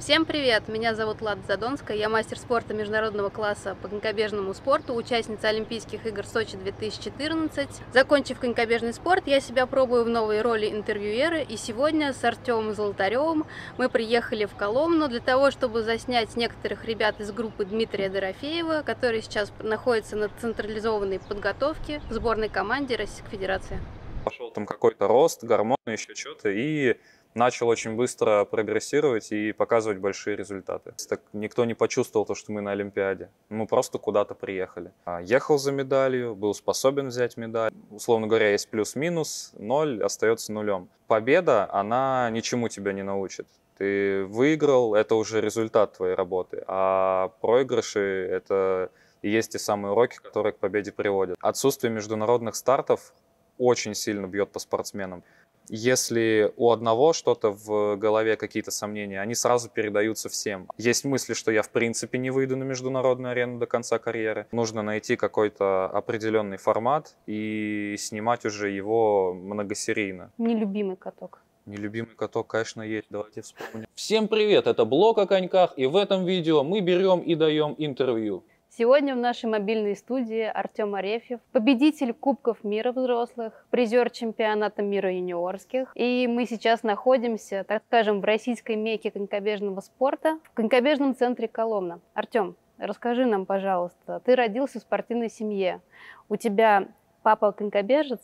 Всем привет! Меня зовут Лада Задонская, я мастер спорта международного класса по конькобежному спорту, участница Олимпийских игр Сочи 2014. Закончив конькобежный спорт, я себя пробую в новой роли интервьюера, и сегодня с Артемом Золотаревым мы приехали в Коломну для того, чтобы заснять некоторых ребят из группы Дмитрия Дорофеева, который сейчас находится на централизованной подготовке в сборной команде Российской Федерации. Пошел там какой-то рост, гормоны, еще что-то, и начал очень быстро прогрессировать и показывать большие результаты. Так никто не почувствовал то, что мы на Олимпиаде. Мы просто куда-то приехали. А, ехал за медалью, был способен взять медаль. Условно говоря, есть плюс-минус, ноль остается нулем. Победа, она ничему тебя не научит. Ты выиграл, это уже результат твоей работы, а проигрыши — это и есть те самые уроки, которые к победе приводят. Отсутствие международных стартов очень сильно бьет по спортсменам. Если у одного что-то в голове, какие-то сомнения, они сразу передаются всем. Есть мысли, что я в принципе не выйду на международную арену до конца карьеры. Нужно найти какой-то определенный формат и снимать уже его многосерийно. Нелюбимый каток. Нелюбимый каток, конечно, есть. Давайте вспомним. Всем привет, это Блог о коньках, и в этом видео мы берем и даем интервью. Сегодня в нашей мобильной студии Артем Арефьев, победитель Кубков мира взрослых, призер чемпионата мира юниорских. И мы сейчас находимся, так скажем, в российской меке конькобежного спорта в конькобежном центре Коломна. Артем, расскажи нам, пожалуйста, ты родился в спортивной семье. У тебя папа конькобежец,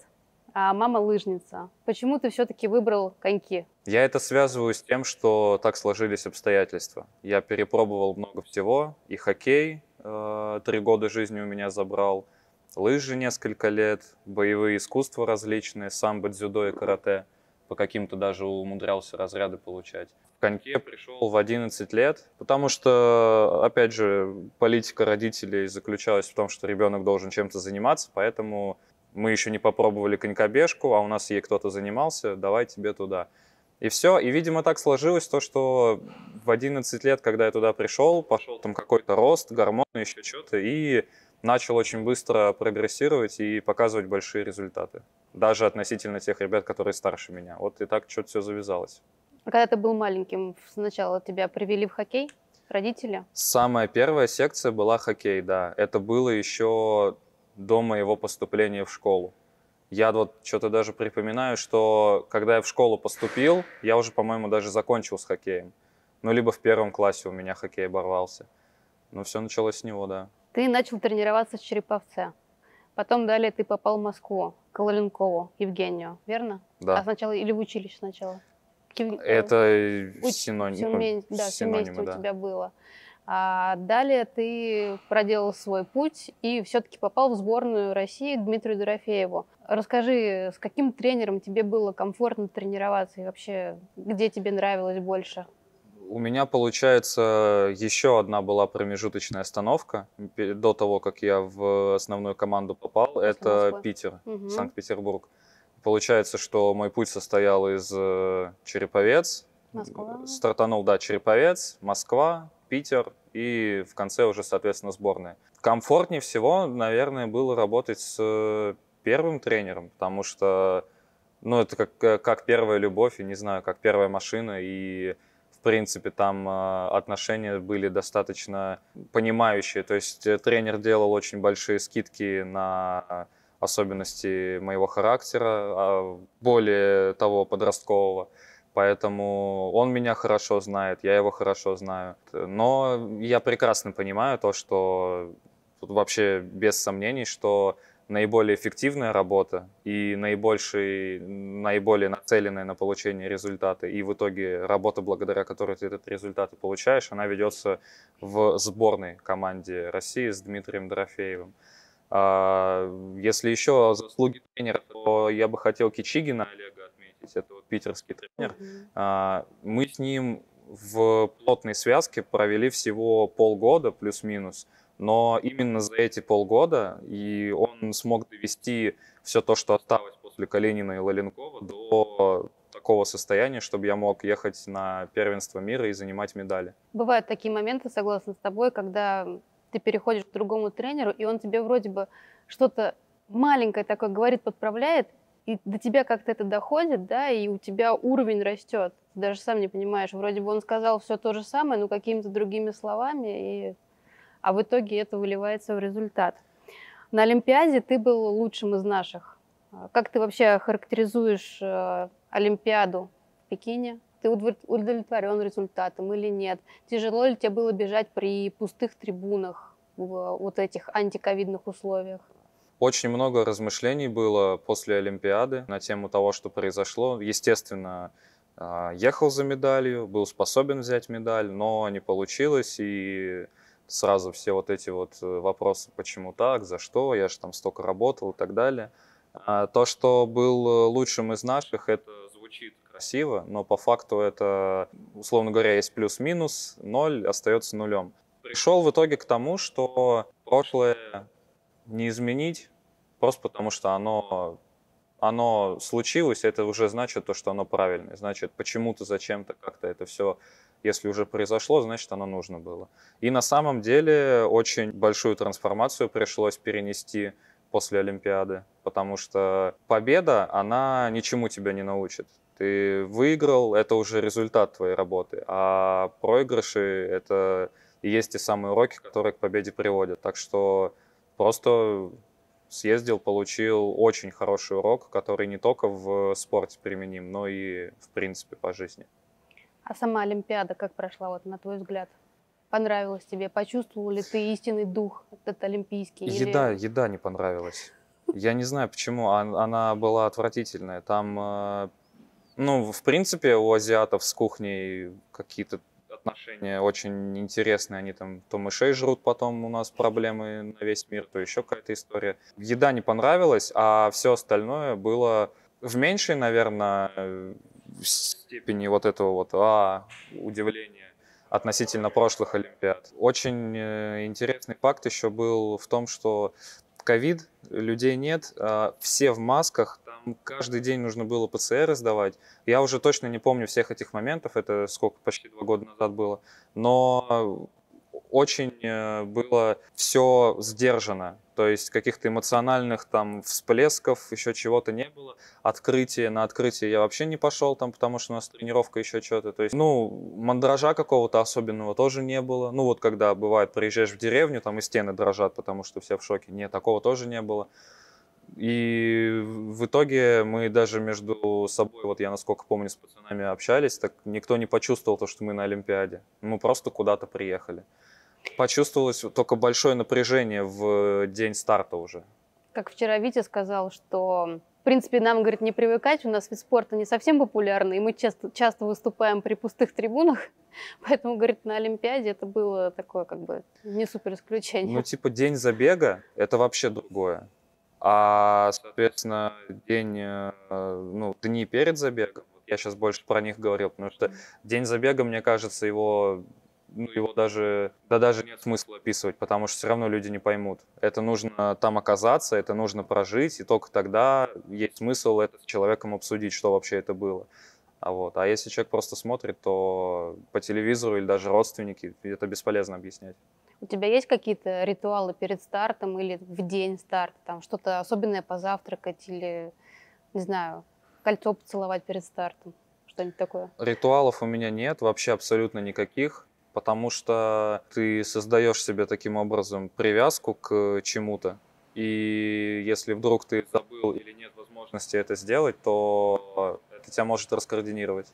а мама лыжница. Почему ты все-таки выбрал коньки? Я это связываю с тем, что так сложились обстоятельства. Я перепробовал много всего, и хоккей, Э, три года жизни у меня забрал, лыжи несколько лет, боевые искусства различные, самбо, дзюдо и карате. По каким-то даже умудрялся разряды получать. В коньке пришел в 11 лет, потому что, опять же, политика родителей заключалась в том, что ребенок должен чем-то заниматься, поэтому мы еще не попробовали конькобежку, а у нас ей кто-то занимался, давай тебе туда. И все. И, видимо, так сложилось то, что в 11 лет, когда я туда пришел, пошел там какой-то рост, гормоны, еще что-то, и начал очень быстро прогрессировать и показывать большие результаты. Даже относительно тех ребят, которые старше меня. Вот и так что-то все завязалось. А когда ты был маленьким, сначала тебя привели в хоккей? Родители? Самая первая секция была хоккей, да. Это было еще до моего поступления в школу. Я вот что-то даже припоминаю, что когда я в школу поступил, я уже, по-моему, даже закончил с хоккеем. Ну, либо в первом классе у меня хоккей оборвался. Но ну, все началось с него, да. Ты начал тренироваться с Череповца, Потом далее ты попал в Москву, к Лоленкову, Евгению, верно? Да. А сначала или в училище сначала? Это Уч... синоним... Семей... Да, семейство да. у тебя было. А далее ты проделал свой путь и все-таки попал в сборную России к Дмитрию Дорофееву. Расскажи, с каким тренером тебе было комфортно тренироваться и вообще где тебе нравилось больше? У меня, получается, еще одна была промежуточная остановка до того, как я в основную команду попал. После Это Москвы. Питер, угу. Санкт-Петербург. Получается, что мой путь состоял из э, Череповец. Москва. Стартанул, да, Череповец, Москва, Питер и в конце уже, соответственно, сборная. Комфортнее всего, наверное, было работать с э, первым тренером, потому что, ну, это как, э, как первая любовь, и не знаю, как первая машина, и в принципе, там э, отношения были достаточно понимающие. То есть тренер делал очень большие скидки на особенности моего характера, а более того, подросткового. Поэтому он меня хорошо знает, я его хорошо знаю. Но я прекрасно понимаю то, что тут вообще без сомнений, что наиболее эффективная работа и наибольший, наиболее нацеленная на получение результата, и в итоге работа, благодаря которой ты этот результат и получаешь, она ведется в сборной команде России с Дмитрием Дорофеевым. А, если еще заслуги тренера, то я бы хотел Кичигина Олега Витязь, это вот питерский тренер, mm-hmm. мы с ним в плотной связке провели всего полгода плюс-минус, но именно за эти полгода и он смог довести все то, что осталось после Калинина и Лоленкова, до такого состояния, чтобы я мог ехать на первенство мира и занимать медали. Бывают такие моменты, согласно с тобой, когда ты переходишь к другому тренеру, и он тебе вроде бы что-то маленькое такое говорит, подправляет, и до тебя как-то это доходит, да, и у тебя уровень растет. Ты даже сам не понимаешь, вроде бы он сказал все то же самое, но какими-то другими словами, и... а в итоге это выливается в результат. На Олимпиаде ты был лучшим из наших. Как ты вообще характеризуешь э, Олимпиаду в Пекине? Ты удовлетворен результатом или нет? Тяжело ли тебе было бежать при пустых трибунах в вот этих антиковидных условиях? Очень много размышлений было после Олимпиады на тему того, что произошло. Естественно, а, ехал за медалью, был способен взять медаль, но не получилось, и сразу все вот эти вот э, вопросы, почему так, за что, я же там столько работал и так далее. А то, что был э, лучшим из наших, это звучит красиво, но по факту это, условно говоря, есть плюс-минус, ноль остается нулем. Пришел в итоге к тому, что прошлое не изменить, просто потому что оно, оно случилось, это уже значит то, что оно правильное. Значит, почему-то, зачем-то как-то это все, если уже произошло, значит, оно нужно было. И на самом деле очень большую трансформацию пришлось перенести после Олимпиады, потому что победа, она ничему тебя не научит. Ты выиграл, это уже результат твоей работы, а проигрыши — это и есть те самые уроки, которые к победе приводят. Так что Просто съездил, получил очень хороший урок, который не только в спорте применим, но и в принципе по жизни. А сама Олимпиада как прошла, вот на твой взгляд? Понравилась тебе? Почувствовал ли ты истинный дух этот олимпийский? Еда, еда не понравилась. Я не знаю почему, она была отвратительная. Там, э, ну, в принципе, у азиатов с кухней какие-то отношения очень интересные. Они там то мышей жрут, потом у нас проблемы на весь мир, то еще какая-то история. Еда не понравилась, а все остальное было в меньшей, наверное, э, степени вот этого вот а, удивления относительно прошлых Олимпиад. Очень э, интересный факт еще был в том, что ковид, людей нет, а, все в масках, каждый день нужно было ПЦР сдавать. Я уже точно не помню всех этих моментов, это сколько, почти два года назад было, но очень э, было все сдержано, то есть каких-то эмоциональных там всплесков, еще чего-то не было. Открытие, на открытие я вообще не пошел там, потому что у нас тренировка еще что-то. То есть, ну, мандража какого-то особенного тоже не было. Ну, вот когда бывает, приезжаешь в деревню, там и стены дрожат, потому что все в шоке. Нет, такого тоже не было. И в итоге мы даже между собой, вот я насколько помню, с пацанами общались, так никто не почувствовал то, что мы на Олимпиаде. Мы просто куда-то приехали. Почувствовалось только большое напряжение в день старта уже. Как вчера Витя сказал, что в принципе, нам, говорит, не привыкать, у нас вид спорта не совсем популярный, и мы часто, часто выступаем при пустых трибунах, поэтому, говорит, на Олимпиаде это было такое, как бы, не супер исключение. Ну, типа, день забега – это вообще другое. А, соответственно, день, э, ну, дни перед забегом, я сейчас больше про них говорил, потому что день забега, мне кажется, его ну, его даже, да даже нет смысла описывать, потому что все равно люди не поймут. Это нужно там оказаться, это нужно прожить, и только тогда есть смысл это с человеком обсудить, что вообще это было. А, вот. а если человек просто смотрит, то по телевизору или даже родственники, это бесполезно объяснять. У тебя есть какие-то ритуалы перед стартом или в день старта? Там что-то особенное позавтракать или, не знаю, кольцо поцеловать перед стартом? Что-нибудь такое? Ритуалов у меня нет, вообще абсолютно никаких потому что ты создаешь себе таким образом привязку к чему-то. И если вдруг ты забыл или нет возможности это сделать, то это тебя может раскоординировать.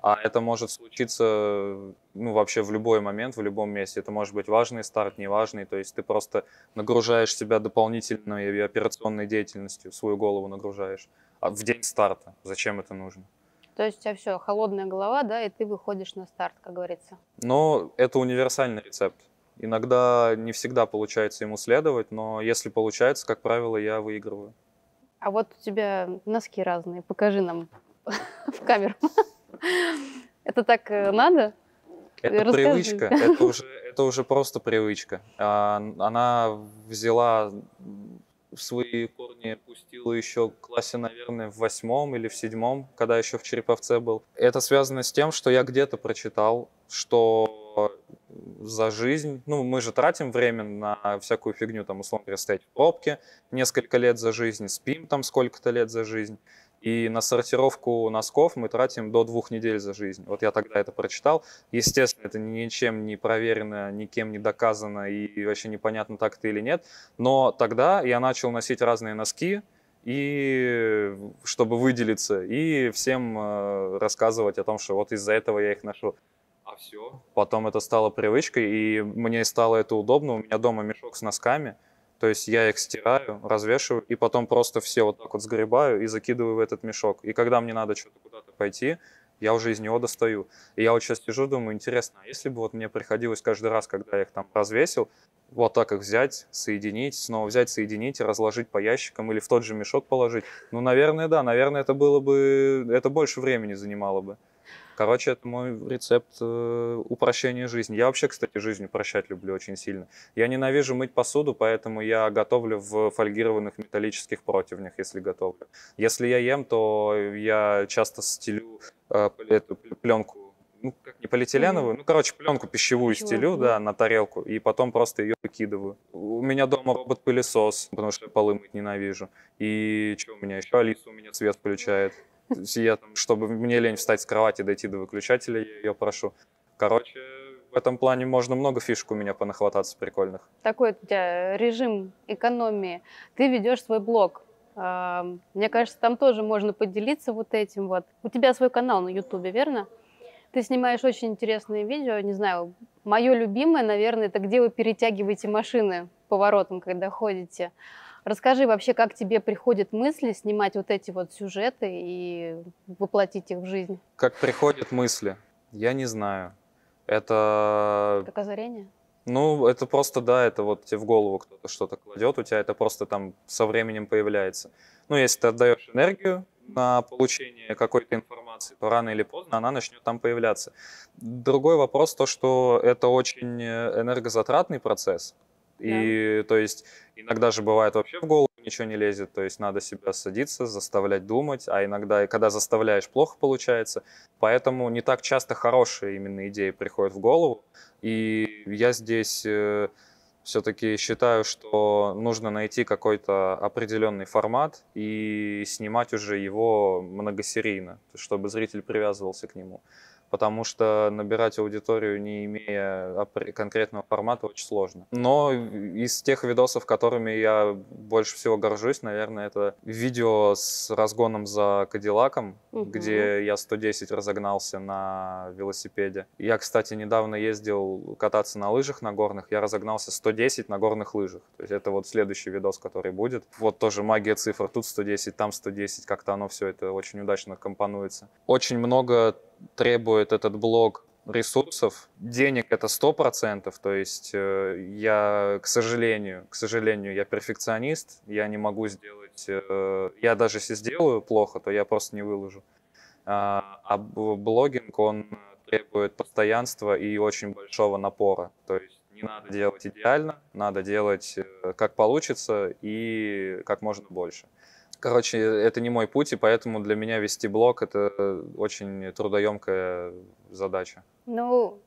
А это может случиться э, ну, вообще в любой момент, в любом месте. Это может быть важный старт, неважный. То есть ты просто нагружаешь себя дополнительной операционной деятельностью, свою голову нагружаешь а в день старта. Зачем это нужно? То есть у тебя все, холодная голова, да, и ты выходишь на старт, как говорится. Но это универсальный рецепт. Иногда не всегда получается ему следовать, но если получается, как правило, я выигрываю. А вот у тебя носки разные. Покажи нам в камеру. Это так э, надо? Это Расскажи. привычка, это уже, это уже просто привычка. А, она взяла свои корни, пустила еще в классе, наверное, в восьмом или в седьмом, когда еще в Череповце был. Это связано с тем, что я где-то прочитал, что за жизнь, ну, мы же тратим время на всякую фигню, там, условно говоря, стоять в пробке несколько лет за жизнь, спим там сколько-то лет за жизнь. И на сортировку носков мы тратим до двух недель за жизнь. Вот я тогда это прочитал. Естественно, это ничем не проверено, никем не доказано и вообще непонятно, так это или нет. Но тогда я начал носить разные носки, и чтобы выделиться, и всем э, рассказывать о том, что вот из-за этого я их ношу. А все? Потом это стало привычкой, и мне стало это удобно. У меня дома мешок с носками – то есть я их стираю, развешиваю, и потом просто все вот так вот сгребаю и закидываю в этот мешок. И когда мне надо что-то куда-то пойти, я уже из него достаю. И я вот сейчас сижу, думаю, интересно, а если бы вот мне приходилось каждый раз, когда я их там развесил, вот так их взять, соединить, снова взять, соединить и разложить по ящикам или в тот же мешок положить. Ну, наверное, да, наверное, это было бы, это больше времени занимало бы. Короче, это мой рецепт э, упрощения жизни. Я вообще, кстати, жизнь упрощать люблю очень сильно. Я ненавижу мыть посуду, поэтому я готовлю в фольгированных металлических противнях, если готовлю. Если я ем, то я часто стелю э, эту пленку ну, как не полиэтиленовую, ну, короче, пленку пищевую Пищевой, стелю, да. да, на тарелку, и потом просто ее выкидываю. У меня дома робот-пылесос, потому что я полы мыть ненавижу. И что у меня еще? Алиса у меня цвет включает. Я, чтобы мне лень встать с кровати, дойти до выключателя, я ее прошу. Короче, в этом плане можно много фишек у меня понахвататься прикольных. Такой у тебя режим экономии. Ты ведешь свой блог. А, мне кажется, там тоже можно поделиться вот этим вот. У тебя свой канал на Ютубе, верно? Ты снимаешь очень интересные видео, не знаю, мое любимое, наверное, это где вы перетягиваете машины поворотом, когда ходите. Расскажи вообще, как тебе приходят мысли снимать вот эти вот сюжеты и воплотить их в жизнь? Как приходят мысли? Я не знаю. Это... Как озарение? Ну, это просто, да, это вот тебе в голову кто-то что-то кладет, у тебя это просто там со временем появляется. Ну, если ты отдаешь энергию на получение какой-то информации, то рано или поздно она начнет там появляться. Другой вопрос то, что это очень э, энергозатратный процесс, и то есть иногда же бывает вообще в голову ничего не лезет, то есть надо себя садиться, заставлять думать, а иногда, когда заставляешь, плохо получается. Поэтому не так часто хорошие именно идеи приходят в голову. И я здесь э, все-таки считаю, что нужно найти какой-то определенный формат и снимать уже его многосерийно, чтобы зритель привязывался к нему потому что набирать аудиторию, не имея конкретного формата, очень сложно. Но из тех видосов, которыми я больше всего горжусь, наверное, это видео с разгоном за Кадиллаком, угу. где я 110 разогнался на велосипеде. Я, кстати, недавно ездил кататься на лыжах на горных, я разогнался 110 на горных лыжах. То есть это вот следующий видос, который будет. Вот тоже магия цифр, тут 110, там 110, как-то оно все это очень удачно компонуется. Очень много требует этот блог ресурсов, денег это 100%, то есть э, я, к сожалению, к сожалению, я перфекционист, я не могу сделать, э, я даже если сделаю плохо, то я просто не выложу. а, а блогинг, он требует постоянства и очень большого напора, то есть не надо делать идеально, надо делать э, как получится и как можно больше. Короче, это не мой путь, и поэтому для меня вести блог — это очень трудоемкая задача. Ну,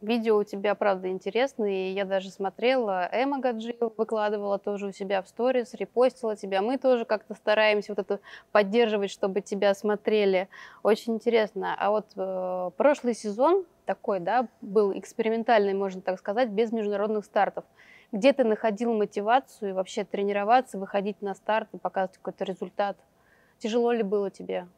видео у тебя, правда, интересные. Я даже смотрела, Эмма Гаджил выкладывала тоже у себя в сторис, репостила тебя. Мы тоже как-то стараемся вот это поддерживать, чтобы тебя смотрели. Очень интересно. А вот э, прошлый сезон такой, да, был экспериментальный, можно так сказать, без международных стартов где ты находил мотивацию вообще тренироваться, выходить на старт и показывать какой-то результат? Тяжело ли было тебе?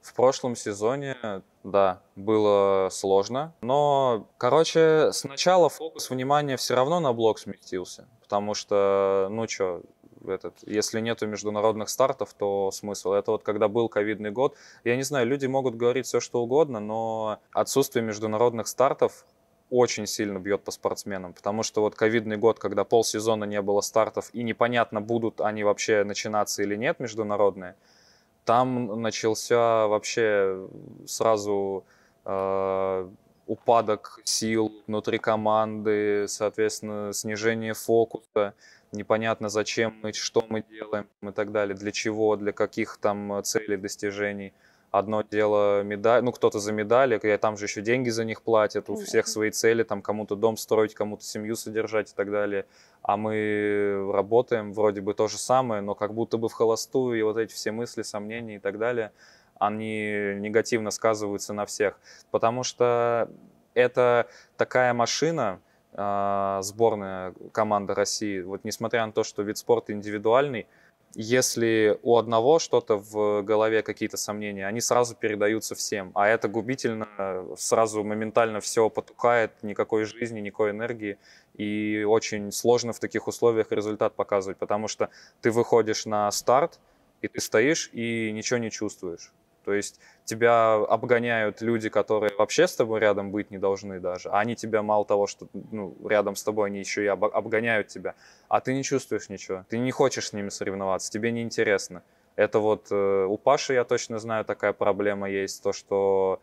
В прошлом сезоне, да, было сложно. Но, короче, сначала фокус внимания все равно на блок сместился. Потому что, ну что, этот, если нету международных стартов, то смысл. Это вот когда был ковидный год, я не знаю, люди могут говорить все что угодно, но отсутствие международных стартов очень сильно бьет по спортсменам, потому что вот ковидный год, когда полсезона не было стартов и непонятно, будут они вообще начинаться или нет международные, там начался вообще сразу э, упадок сил внутри команды, соответственно, снижение фокуса, непонятно зачем мы, что мы делаем и так далее, для чего, для каких там целей, достижений – Одно дело медаль, ну кто-то за медали, я там же еще деньги за них платят, у всех свои цели, там кому-то дом строить, кому-то семью содержать и так далее. А мы работаем вроде бы то же самое, но как будто бы в холостую, и вот эти все мысли, сомнения и так далее, они негативно сказываются на всех. Потому что это такая машина, а, сборная команда России, вот несмотря на то, что вид спорта индивидуальный, если у одного что-то в голове, какие-то сомнения, они сразу передаются всем. А это губительно, сразу моментально все потухает, никакой жизни, никакой энергии. И очень сложно в таких условиях результат показывать, потому что ты выходишь на старт, и ты стоишь и ничего не чувствуешь. То есть тебя обгоняют люди, которые вообще с тобой рядом быть не должны даже. А они тебя мало того, что ну, рядом с тобой, они еще и обгоняют тебя. А ты не чувствуешь ничего. Ты не хочешь с ними соревноваться, тебе не интересно. Это вот э, у Паши, я точно знаю, такая проблема есть, то, что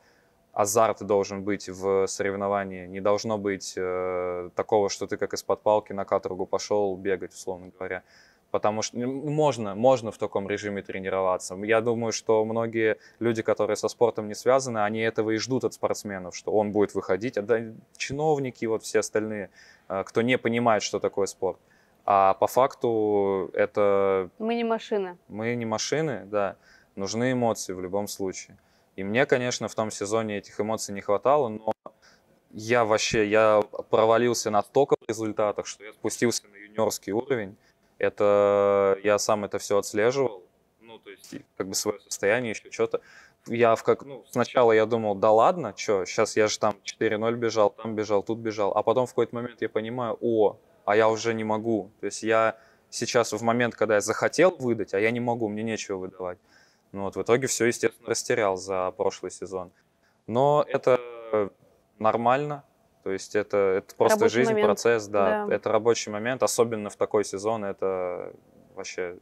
азарт должен быть в соревновании. Не должно быть э, такого, что ты как из-под палки на каторгу пошел бегать, условно говоря. Потому что можно, можно в таком режиме тренироваться. Я думаю, что многие люди, которые со спортом не связаны, они этого и ждут от спортсменов, что он будет выходить. А да, чиновники, вот все остальные, а, кто не понимает, что такое спорт. А по факту это... Мы не машины. Мы не машины, да. Нужны эмоции в любом случае. И мне, конечно, в том сезоне этих эмоций не хватало, но я вообще, я провалился настолько в результатах, что я спустился на юниорский уровень. Это я сам это все отслеживал, ну, то есть, как бы свое состояние, еще что-то. Я в как, ну, сначала я думал, да ладно, что, сейчас я же там 4-0 бежал, там бежал, тут бежал. А потом в какой-то момент я понимаю, о, а я уже не могу. То есть я сейчас в момент, когда я захотел выдать, а я не могу, мне нечего выдавать. Ну вот в итоге все, естественно, растерял за прошлый сезон. Но это нормально, то есть это, это просто рабочий жизнь, момент. процесс, да. да. Это рабочий момент, особенно в такой сезон, это вообще...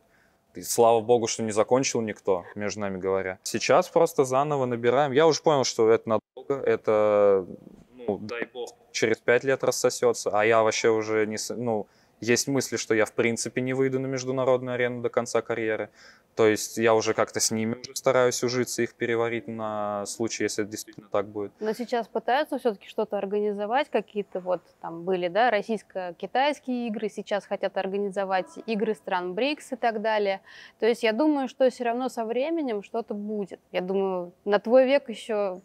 слава богу, что не закончил никто, между нами говоря. Сейчас просто заново набираем. Я уже понял, что это надолго, это, ну, дай бог, через пять лет рассосется. А я вообще уже не... Ну, есть мысли, что я в принципе не выйду на международную арену до конца карьеры. То есть я уже как-то с ними уже стараюсь ужиться, их переварить на случай, если это действительно так будет. Но сейчас пытаются все-таки что-то организовать, какие-то вот там были, да, российско-китайские игры, сейчас хотят организовать игры стран БРИКС и так далее. То есть я думаю, что все равно со временем что-то будет. Я думаю, на твой век еще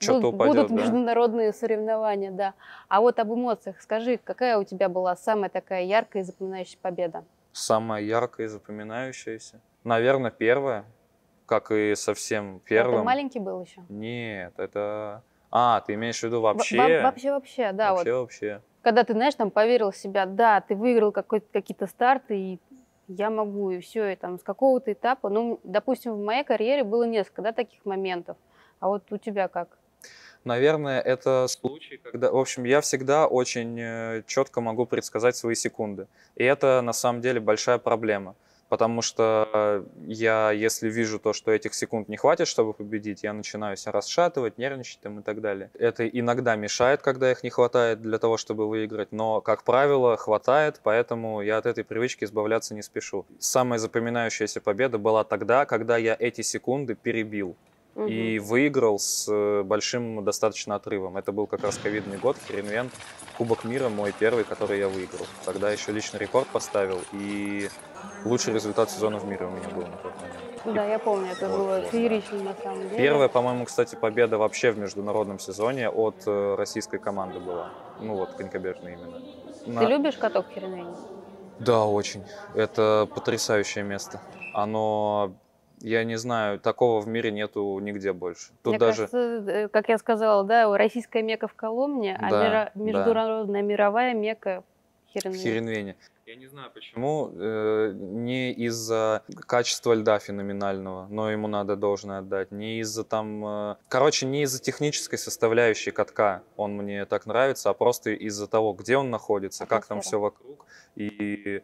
что будут, упадет. Будут да? международные соревнования, да. А вот об эмоциях скажи, какая у тебя была самая такая яркая и запоминающаяся победа? Самая яркая и запоминающаяся? Наверное, первая, как и совсем а первая. Это маленький был еще? Нет, это... А, ты имеешь в виду вообще? вообще, вообще, да. Вообще, вот. вообще. Когда ты, знаешь, там поверил в себя, да, ты выиграл какие-то старты, и я могу, и все, и там с какого-то этапа. Ну, допустим, в моей карьере было несколько, да, таких моментов. А вот у тебя как? наверное, это случай, когда, в общем, я всегда очень э, четко могу предсказать свои секунды. И это на самом деле большая проблема. Потому что э, я, если вижу то, что этих секунд не хватит, чтобы победить, я начинаю себя расшатывать, нервничать там и так далее. Это иногда мешает, когда их не хватает для того, чтобы выиграть, но, как правило, хватает, поэтому я от этой привычки избавляться не спешу. Самая запоминающаяся победа была тогда, когда я эти секунды перебил и выиграл с э, большим достаточно отрывом. Это был как раз ковидный год, Херенвент, Кубок мира мой первый, который я выиграл. Тогда еще личный рекорд поставил, и лучший результат сезона в мире у меня был на тот момент. Ну да, я помню, это вот, было феерично да. на самом деле. Первая, по-моему, кстати, победа вообще в международном сезоне от э, российской команды была. Ну вот, конькобежная именно. На... Ты любишь каток в Да, очень. Это потрясающее место. Оно я не знаю, такого в мире нету нигде больше. Тут Мне даже... кажется, э, как я сказала, да, российская мека в Коломне, а да, а мира... международная мировая мека Херенвене. Херенвене. Я не знаю почему, ну, э, не из-за качества льда феноменального, но ему надо должное отдать, не из-за там, э, короче, не из-за технической составляющей катка он мне так нравится, а просто из-за того, где он находится, Атмосфера. как там все вокруг и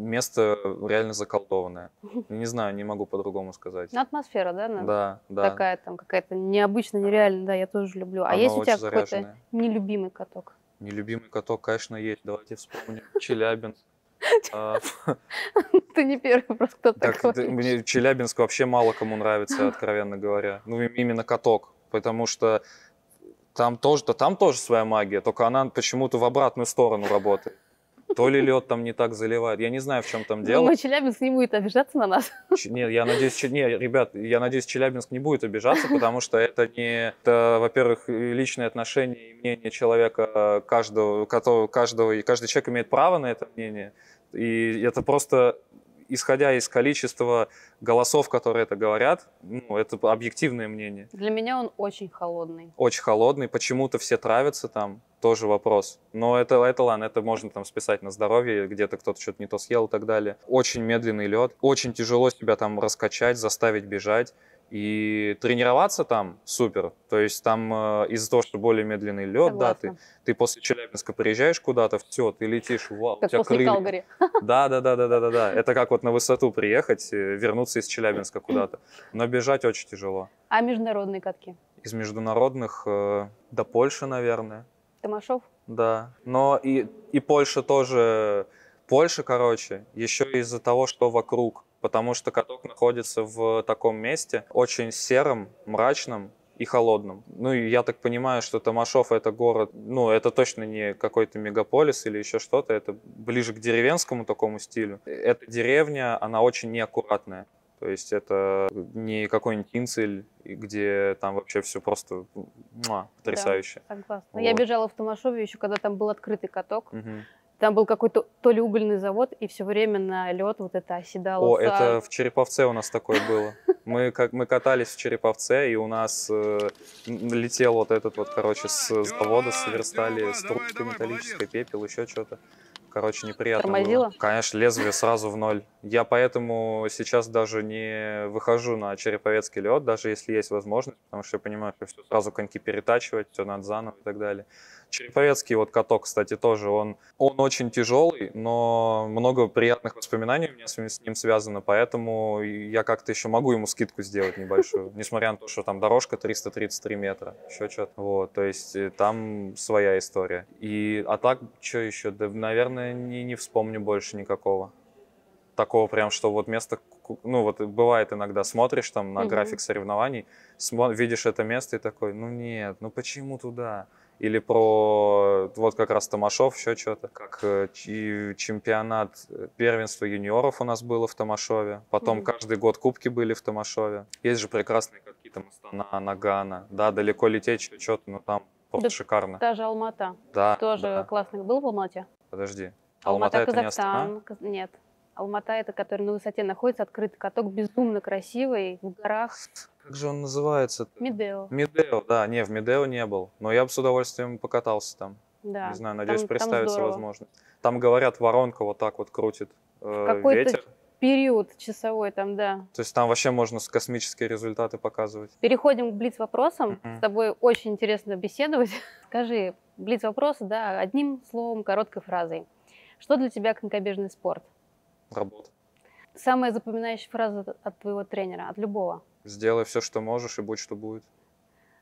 место реально заколдованное. Не знаю, не могу по-другому сказать. Ну, атмосфера, да? Она да, да. Такая там какая-то необычная, нереальная, да, я тоже люблю. А Она есть у тебя какой-то нелюбимый каток? Нелюбимый каток, конечно, есть. Давайте вспомним. Челябинск. А, Ты не первый просто кто-то такой. Мне Челябинск вообще мало кому нравится, откровенно говоря. Ну, именно каток. Потому что там тоже, да там тоже своя магия, только она почему-то в обратную сторону работает. То ли лед там не так заливает. Я не знаю, в чем там ну, дело. Думаю, Челябинск не будет обижаться на нас. Ч- нет, я надеюсь, не, ребят, я надеюсь, Челябинск не будет обижаться, потому что это не, это, во-первых, личные отношения и мнение человека э, каждого, которого, каждого, и каждый человек имеет право на это мнение. И это просто исходя из количества голосов, которые это говорят, ну, это объективное мнение. Для меня он очень холодный. Очень холодный, почему-то все травятся там тоже вопрос. Но это, это ладно, это можно там списать на здоровье, где-то кто-то что-то не то съел и так далее. Очень медленный лед, очень тяжело себя там раскачать, заставить бежать. И тренироваться там супер. То есть там э, из-за того, что более медленный лед, да, ты, ты после Челябинска приезжаешь куда-то, все, ты летишь, вау, как у тебя после крылья. Калгари. Да, да, да, да, да, да, да. Это как вот на высоту приехать, э, вернуться из Челябинска куда-то. Но бежать очень тяжело. А международные катки? Из международных э, до Польши, наверное. Томашов? Да. Но и, и Польша тоже... Польша, короче, еще из-за того, что вокруг. Потому что каток находится в таком месте, очень сером, мрачном, и холодным. Ну, и я так понимаю, что Томашов это город, ну, это точно не какой-то мегаполис или еще что-то, это ближе к деревенскому такому стилю. Эта деревня, она очень неаккуратная. То есть это не какой-нибудь инцель, где там вообще все просто муа, потрясающе. Да, согласна. Вот. Я бежала в Томашове еще, когда там был открытый каток. Угу. Там был какой-то то ли угольный завод, и все время на лед вот это оседало. О, за... это в Череповце у нас такое было. Мы, как, мы катались в Череповце, и у нас э, летел вот этот вот, короче, с завода, сверстали стружка металлической, пепел, еще что-то короче, неприятно Тормозило? было. Конечно, лезвие сразу в ноль. Я поэтому сейчас даже не выхожу на череповецкий лед, даже если есть возможность, потому что я понимаю, что все сразу коньки перетачивать, все надо заново и так далее. Череповецкий вот каток, кстати, тоже, он, он очень тяжелый, но много приятных воспоминаний у меня с, ним связано, поэтому я как-то еще могу ему скидку сделать небольшую, несмотря на то, что там дорожка 333 метра, еще что-то. Вот, то есть э, там своя история. И, а так, что еще? Да, наверное, не, не вспомню больше никакого. Такого прям, что вот место, ну вот бывает иногда, смотришь там на mm-hmm. график соревнований, видишь это место и такой, ну нет, ну почему туда? или про вот как раз Тамашов еще что-то, как э, и чемпионат э, первенства юниоров у нас было в Тамашове, потом mm-hmm. каждый год кубки были в Тамашове. Есть же прекрасные какие-то Мастана, Нагана, да, далеко лететь что-то, но там просто да, шикарно. же Алмата. Да. Тоже да. классный. Был в Алмате? Подожди. Алмата, Алмата это Казахстан. не Астана? Нет. Алмата это, который на высоте находится, открытый каток, безумно красивый, в горах. Как же он называется? -то? Медео. Медео, да, не, в Медео не был. Но я бы с удовольствием покатался там. Да. Не знаю, надеюсь, там, представится там возможность. Там, говорят, воронка вот так вот крутит э, Какой ветер. период часовой там, да. То есть там вообще можно космические результаты показывать. Переходим к блиц-вопросам. Mm -hmm. С тобой очень интересно беседовать. Скажи, блиц вопросы да, одним словом, короткой фразой. Что для тебя конькобежный спорт? Работа. Самая запоминающая фраза от твоего тренера, от любого? Сделай все, что можешь, и будь что будет.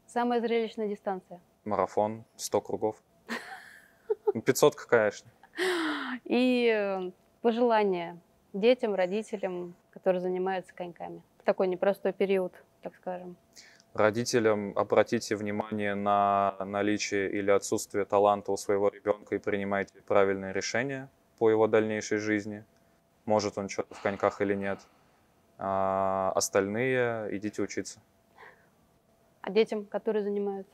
Самая зрелищная дистанция? Марафон, 100 кругов. 500, ну, конечно. И эм, пожелания детям, родителям, которые занимаются коньками в такой непростой период, так скажем? Родителям обратите внимание на наличие или отсутствие таланта у своего ребенка и принимайте правильные решения по его дальнейшей жизни. Может он что-то в коньках или нет. А остальные идите учиться. А детям, которые занимаются?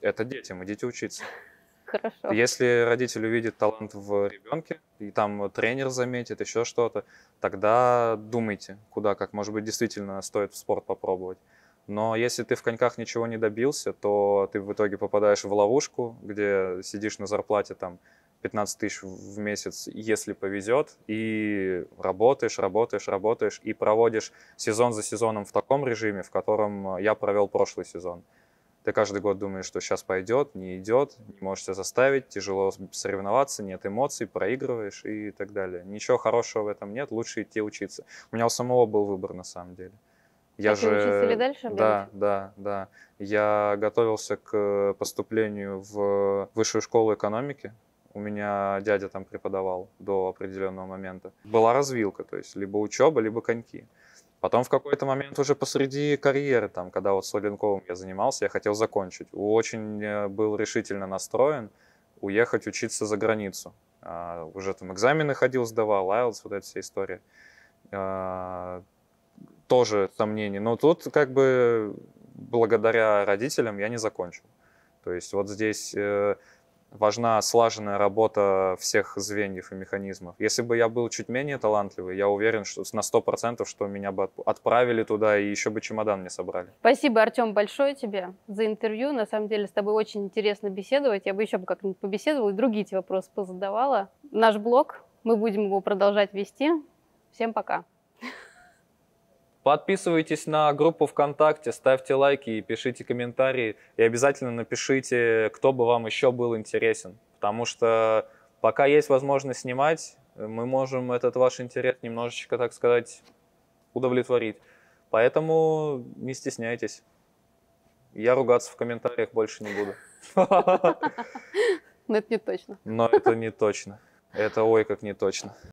Это детям, идите учиться. Хорошо. Если родитель увидит талант в ребенке, и там тренер заметит, еще что-то, тогда думайте, куда как. Может быть, действительно стоит в спорт попробовать. Но если ты в коньках ничего не добился, то ты в итоге попадаешь в ловушку, где сидишь на зарплате там 15 тысяч в месяц, если повезет, и работаешь, работаешь, работаешь, и проводишь сезон за сезоном в таком режиме, в котором э, я провел прошлый сезон. Ты каждый год думаешь, что сейчас пойдет, не идет, не можешь себя заставить, тяжело соревноваться, нет эмоций, проигрываешь и так далее. Ничего хорошего в этом нет, лучше идти учиться. У меня у самого был выбор на самом деле. Я же... учиться дальше? Да, или? да, да. Я готовился к поступлению в Высшую школу экономики у меня дядя там преподавал до определенного момента. Была развилка, то есть либо учеба, либо коньки. Потом в какой-то момент уже посреди карьеры, там, когда вот с Оленковым я занимался, я хотел закончить. Очень э, был решительно настроен уехать учиться за границу. А, уже там экзамены ходил, сдавал, IELTS, вот эта вся история. Uh, тоже сомнений. Но тут как бы благодаря родителям я не закончил. То есть вот здесь э, важна слаженная работа всех звеньев и механизмов. Если бы я был чуть менее талантливый, я уверен, что на сто процентов, что меня бы отправили туда и еще бы чемодан мне собрали. Спасибо, Артем, большое тебе за интервью. На самом деле с тобой очень интересно беседовать. Я бы еще бы как-нибудь побеседовала и другие тебе вопросы позадавала. Наш блог, мы будем его продолжать вести. Всем пока. Подписывайтесь на группу ВКонтакте, ставьте лайки и пишите комментарии. И обязательно напишите, кто бы вам еще был интересен. Потому что пока есть возможность снимать, мы можем этот ваш интерес немножечко, так сказать, удовлетворить. Поэтому не стесняйтесь. Я ругаться в комментариях больше не буду. Но это не точно. Но это не точно. Это ой как не точно.